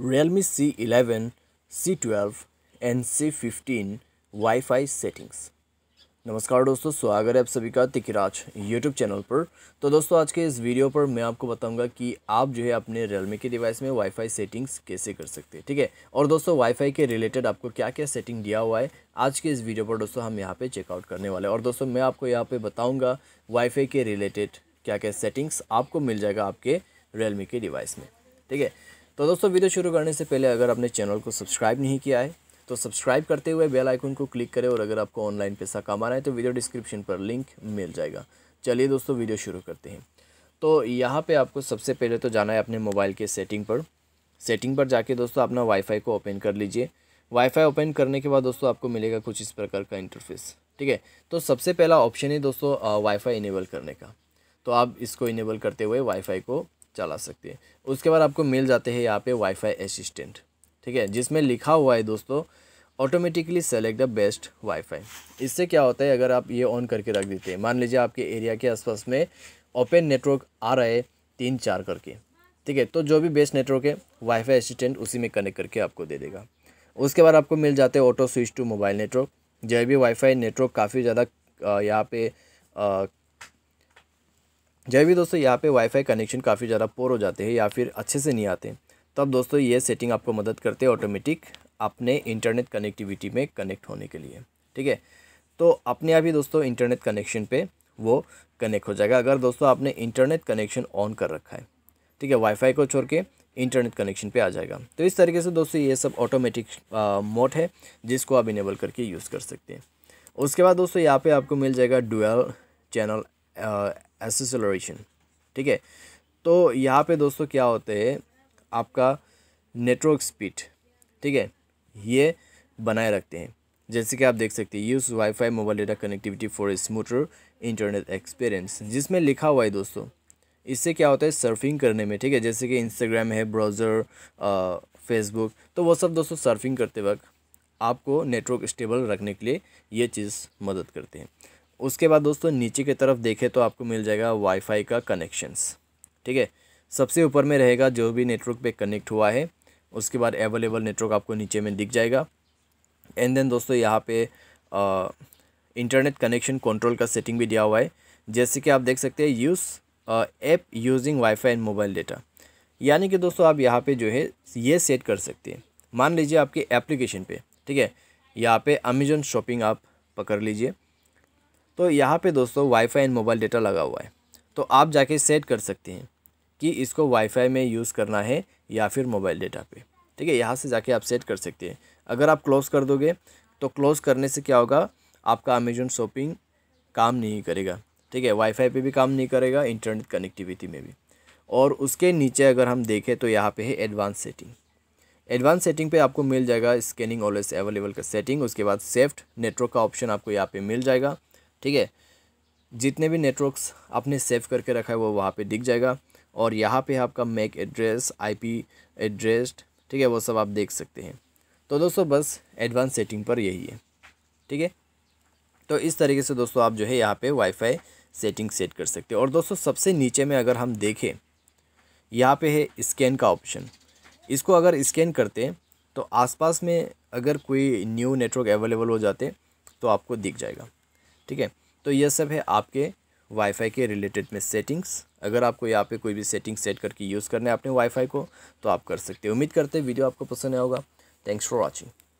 Realme C11, C12 and C15 wifi settings नमस्कार दोस्तों स्वागत है आप सभी का तिकराज यूट्यूब चैनल पर तो दोस्तों आज के इस वीडियो पर मैं आपको बताऊंगा कि आप जो है अपने रियलमी के डिवाइस में वाईफाई सेटिंग्स कैसे कर सकते हैं ठीक है और दोस्तों वाईफाई के रिलेटेड आपको क्या क्या सेटिंग दिया हुआ है आज के इस वीडियो पर दोस्तों हम यहाँ पर चेकआउट करने वाले और दोस्तों मैं आपको यहाँ पर बताऊँगा वाईफाई के रिलेटेड क्या क्या सेटिंग्स आपको मिल जाएगा आपके रियलमी के डिवाइस में ठीक है तो दोस्तों वीडियो शुरू करने से पहले अगर आपने चैनल को सब्सक्राइब नहीं किया है तो सब्सक्राइब करते हुए बेल आइकन को क्लिक करें और अगर आपको ऑनलाइन पैसा कमाना है तो वीडियो डिस्क्रिप्शन पर लिंक मिल जाएगा चलिए दोस्तों वीडियो शुरू करते हैं तो यहाँ पे आपको सबसे पहले तो जाना है अपने मोबाइल के सेटिंग पर सेटिंग पर जाके दोस्तों अपना वाईफाई को ओपन कर लीजिए वाईफाई ओपन करने के बाद दोस्तों आपको मिलेगा कुछ इस प्रकार का इंटरफेस ठीक है तो सबसे पहला ऑप्शन है दोस्तों वाईफाई इनेबल करने का तो आप इसको इनेबल करते हुए वाईफाई को चला सकते हैं उसके बाद आपको मिल जाते हैं यहाँ पे वाईफाई असिस्टेंट ठीक है जिसमें लिखा हुआ है दोस्तों automatically select the best wifi इससे क्या होता है अगर आप ये ऑन करके रख देते हैं मान लीजिए आपके एरिया के आसपास में ओपन नेटवर्क आ रहा है तीन चार करके ठीक है तो जो भी बेस्ट नेटवर्क है वाईफाई असिस्टेंट उसी में कनेक्ट करके आपको दे देगा उसके बाद आपको मिल जाते हैं auto switch to mobile network जो भी वाईफाई नेटवर्क काफ़ी ज़्यादा यहाँ पे जब भी दोस्तों यहाँ पे वाईफाई कनेक्शन काफ़ी ज़्यादा पोर हो जाते हैं या फिर अच्छे से नहीं आते तब दोस्तों ये सेटिंग आपको मदद करते हैं ऑटोमेटिक अपने इंटरनेट कनेक्टिविटी में कनेक्ट होने के लिए ठीक है तो अपने आप ही दोस्तों इंटरनेट कनेक्शन पे वो कनेक्ट हो जाएगा अगर दोस्तों आपने इंटरनेट कनेक्शन ऑन कर रखा है ठीक है वाईफाई को छोड़ के इंटरनेट कनेक्शन पे आ जाएगा तो इस तरीके से दोस्तों ये सब ऑटोमेटिक मोड है जिसको आप इनेबल करके यूज़ कर सकते हैं उसके बाद दोस्तों यहाँ पे आपको मिल जाएगा डुअल चैनल एसेसलोरेशन ठीक है तो यहाँ पे दोस्तों क्या होते हैं आपका नेटवर्क स्पीड ठीक है ये बनाए रखते हैं जैसे कि आप देख सकते हैं use wifi mobile data connectivity for smoother smoother internet experience जिसमें लिखा हुआ है दोस्तों इससे क्या होता है सर्फिंग करने में ठीक है जैसे कि इंस्टाग्राम है ब्राउज़र फेसबुक तो वो सब दोस्तों सर्फिंग करते वक्त आपको नेटवर्क स्टेबल रखने के लिए ये चीज़ मदद करते हैं उसके बाद दोस्तों नीचे की तरफ देखें तो आपको मिल जाएगा वाईफाई का कनेक्शंस ठीक है सबसे ऊपर में रहेगा जो भी नेटवर्क पे कनेक्ट हुआ है उसके बाद अवेलेबल नेटवर्क आपको नीचे में दिख जाएगा एंड देन दोस्तों यहाँ पे आ, इंटरनेट कनेक्शन कंट्रोल का सेटिंग भी दिया हुआ है जैसे कि आप देख सकते हैं use app using wifi and mobile data यानी कि दोस्तों आप यहाँ पर जो है ये सेट कर सकते हैं मान लीजिए आपके एप्लीकेशन पर ठीक है यहाँ पर अमेजोन शॉपिंग आप पकड़ लीजिए तो यहाँ पे दोस्तों वाईफाई एंड मोबाइल डेटा लगा हुआ है तो आप जाके सेट कर सकते हैं कि इसको वाईफाई में यूज़ करना है या फिर मोबाइल डेटा पे ठीक है यहाँ से जाके आप सेट कर सकते हैं अगर आप क्लोज़ कर दोगे तो क्लोज़ करने से क्या होगा आपका अमेजोन शॉपिंग काम नहीं करेगा ठीक है वाईफाई पे भी काम नहीं करेगा इंटरनेट कनेक्टिविटी में भी और उसके नीचे अगर हम देखें तो यहाँ पे है एडवांस सेटिंग एडवांस सेटिंग पे आपको मिल जाएगा स्कैनिंग ऑलवेज अवेलेबल का सेटिंग उसके बाद सेफ्ट नेटवर्क का ऑप्शन आपको यहाँ पे मिल जाएगा ठीक है जितने भी नेटवर्क्स आपने सेव करके रखा है वो वहाँ पे दिख जाएगा और यहाँ पे आपका मैक एड्रेस आईपी एड्रेस ठीक है वो सब आप देख सकते हैं तो दोस्तों बस एडवांस सेटिंग पर यही है ठीक है तो इस तरीके से दोस्तों आप जो है यहाँ पे वाईफाई सेटिंग सेट कर सकते हैं और दोस्तों सबसे नीचे में अगर हम देखें यहाँ पर है स्कैन का ऑप्शन इसको अगर स्कैन करते हैं तो आसपास में अगर कोई न्यू नेटवर्क अवेलेबल हो जाते तो आपको दिख जाएगा ठीक है तो यह सब है आपके वाईफाई के रिलेटेड में सेटिंग्स अगर आपको यहाँ पे कोई भी सेटिंग सेट करके यूज़ करना है अपने वाईफाई को तो आप कर सकते हो उम्मीद करते हैं वीडियो आपको पसंद आया होगा थैंक्स फॉर वॉचिंग